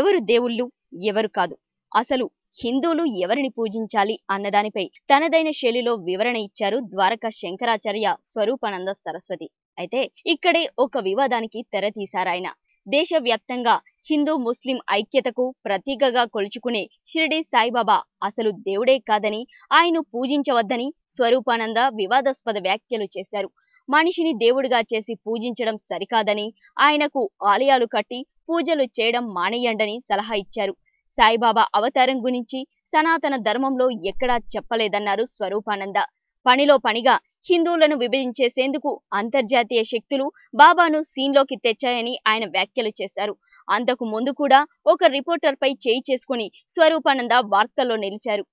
ఎవరు దేవుళ్ళు ఎవరు కాదు అసలు హిందువులు ఎవరిని పూజించాలి అన్నదానిపై తనదైన శైలిలో వివరణ ఇచ్చారు ద్వారకా శంకరాచార్య స్వరూపానంద సరస్వతి అయితే ఇక్కడే ఒక వివాదానికి తెర తీశారాయన దేశవ్యాప్తంగా హిందూ ముస్లిం ఐక్యతకు ప్రతీకగా కొలుచుకునే షిరిడి సాయిబాబా అసలు దేవుడే కాదని ఆయన పూజించవద్దని స్వరూపానంద వివాదాస్పద వ్యాఖ్యలు చేశారు మనిషిని దేవుడిగా చేసి పూజించడం సరికాదని ఆయనకు ఆలయాలు కట్టి పూజలు చేయడం మానేయండని సలహా ఇచ్చారు సాయిబాబా అవతారం గురించి సనాతన ధర్మంలో ఎక్కడా చెప్పలేదన్నారు స్వరూపానంద పనిలో పనిగా హిందువులను విభజించేసేందుకు అంతర్జాతీయ శక్తులు బాబాను సీన్లోకి తెచ్చాయని ఆయన వ్యాఖ్యలు చేశారు అంతకు ముందు కూడా ఒక రిపోర్టర్పై చేయి చేసుకుని స్వరూపానంద వార్తల్లో నిలిచారు